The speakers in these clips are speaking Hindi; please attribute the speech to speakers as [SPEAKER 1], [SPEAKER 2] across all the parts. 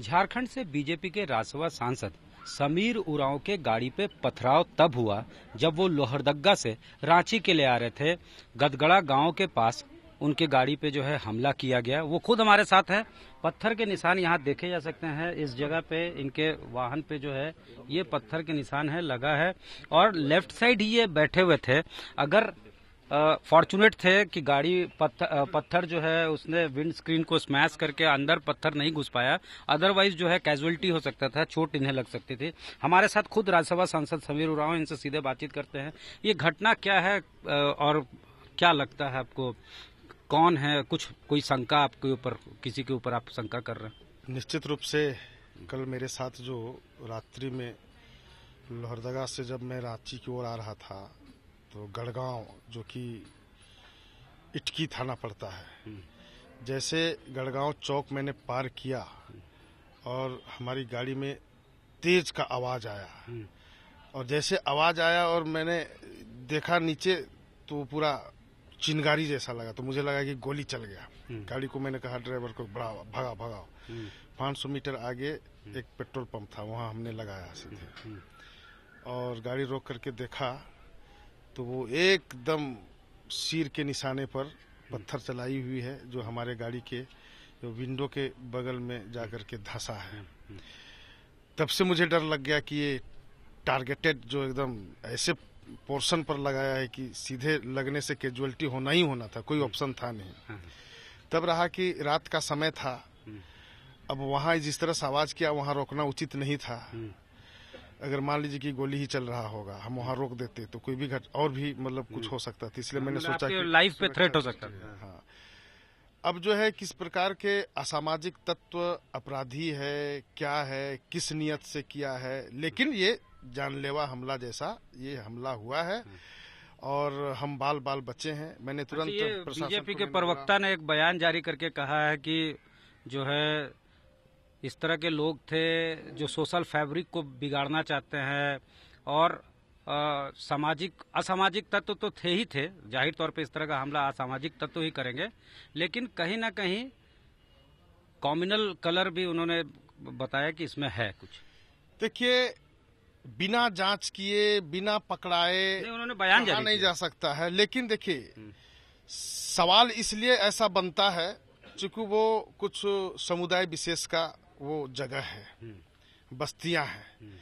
[SPEAKER 1] झारखंड से बीजेपी के राजसभा सांसद समीर उरांव के गाड़ी पे पथराव तब हुआ जब वो लोहरदग्गा से रांची के लिए आ रहे थे गदगड़ा गांव के पास उनके गाड़ी पे जो है हमला किया गया वो खुद हमारे साथ है पत्थर के निशान यहाँ देखे जा सकते हैं इस जगह पे इनके वाहन पे जो है ये पत्थर के निशान है लगा है और लेफ्ट साइड ही ये बैठे हुए थे अगर फॉर्चुनेट थे कि गाड़ी पत्थर, पत्थर जो है उसने विंड स्क्रीन को स्मैश करके अंदर पत्थर नहीं घुस पाया अदरवाइज जो है कैजुअलिटी हो सकता था चोट इन्हें लग सकती थी हमारे साथ खुद राज्यसभा सांसद समीर उराव इनसे सीधे बातचीत करते हैं ये घटना क्या है और क्या लगता है आपको कौन है कुछ कोई शंका आपके ऊपर किसी के ऊपर आप शंका कर रहे हैं निश्चित
[SPEAKER 2] रूप से कल मेरे साथ जो रात्रि में लोहरदगा से जब मैं रांची की ओर आ रहा था तो गढ़गांव जो कि इटकी थाना पड़ता है हम्म। जैसे गढ़गांव चौक मैंने पार किया हम्म। और हमारी गाड़ी में तेज का आवाज आया हम्म। और जैसे आवाज आया और मैंने देखा नीचे तो पूरा चिनगारी जैसा लगा तो मुझे लगा कि गोली चल गया गाड़ी को मैंने कहा ड्राइवर को बढ़ाओ भगा भगाओ 500 मीटर आगे एक पेट्रोल पंप था वहां हमने लगाया सीधे और गाड़ी रोक करके देखा तो वो एकदम सिर के निशाने पर पत्थर चलाई हुई है जो हमारे गाड़ी के जो विंडो के बगल में जाकर के धसा है तब से मुझे डर लग गया कि ये टारगेटेड जो एकदम ऐसे पोर्शन पर लगाया है कि सीधे लगने से कैजुअलिटी होना ही होना था कोई ऑप्शन था नहीं तब रहा कि रात का समय था अब वहां जिस तरह से आवाज किया वहां रोकना उचित नहीं था अगर मान लीजिए कि गोली ही चल रहा होगा हम वहाँ रोक देते तो कोई भी घट और भी मतलब कुछ हो सकता था इसलिए मैंने सोचा कि लाइफ पे थ्रेट हो सकता है हाँ। अब जो है किस प्रकार के असामाजिक तत्व अपराधी है क्या है किस नियत से किया है लेकिन ये जानलेवा हमला जैसा ये हमला हुआ है और हम बाल बाल बच्चे हैं मैंने अच्छा, तुरंत बीजेपी के प्रवक्ता
[SPEAKER 1] ने एक बयान जारी करके कहा है कि जो है इस तरह के लोग थे जो सोशल फैब्रिक को बिगाड़ना चाहते हैं और आ, सामाजिक असामाजिक तत्व तो थे ही थे जाहिर तौर पे इस तरह का हमला असामाजिक तत्व ही करेंगे लेकिन कहीं ना कहीं कॉम्युनल कलर भी उन्होंने बताया कि इसमें है कुछ देखिए बिना जांच किए
[SPEAKER 2] बिना पकड़ाए उन्होंने बयान जारी नहीं जा सकता है लेकिन देखिए हम्म। सवाल इसलिए ऐसा बनता है चूंकि वो कुछ समुदाय विशेष का वो जगह है हम्म। बस्तियां हैं हम्म।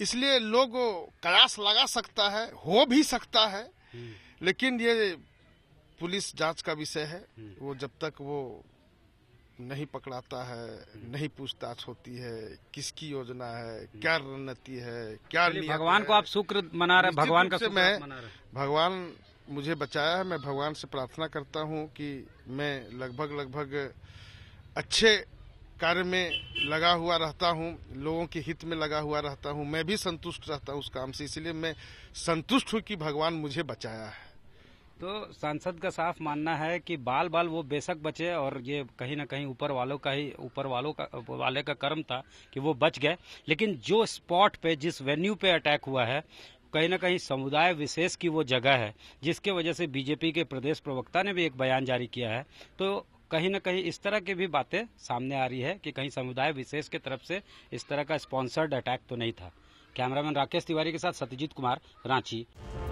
[SPEAKER 2] इसलिए लोग कयास लगा सकता है हो भी सकता है हम्म। लेकिन ये पुलिस जांच का विषय है वो जब तक वो नहीं पकड़ाता है नहीं पूछताछ होती है किसकी योजना है क्या रणनीति है क्या भगवान को आप
[SPEAKER 1] शुक्र मना रहे भगवान का मैं
[SPEAKER 2] भगवान मुझे बचाया है मैं भगवान से प्रार्थना करता हूँ कि मैं लगभग लगभग अच्छे कार्य में लगा हुआ रहता हूँ लोगों के हित में लगा हुआ रहता हूँ मैं भी संतुष्ट रहता हूँ उस काम से इसलिए मैं संतुष्ट हूँ कि भगवान मुझे बचाया है
[SPEAKER 1] तो सांसद का साफ मानना है कि बाल बाल वो बेशक बचे और ये कहीं ना कहीं ऊपर वालों का ही ऊपर वालों का वाले का कर्म था कि वो बच गए लेकिन जो स्पॉट पे जिस वेन्यू पे अटैक हुआ है कहीं ना कहीं समुदाय विशेष की वो जगह है जिसके वजह से बीजेपी के प्रदेश प्रवक्ता ने भी एक बयान जारी किया है तो कहीं ना कहीं इस तरह की भी बातें सामने आ रही है कि कहीं समुदाय विशेष के तरफ से इस तरह का स्पॉन्सर्ड अटैक तो नहीं था कैमरामैन राकेश तिवारी के साथ सत्यजीत कुमार रांची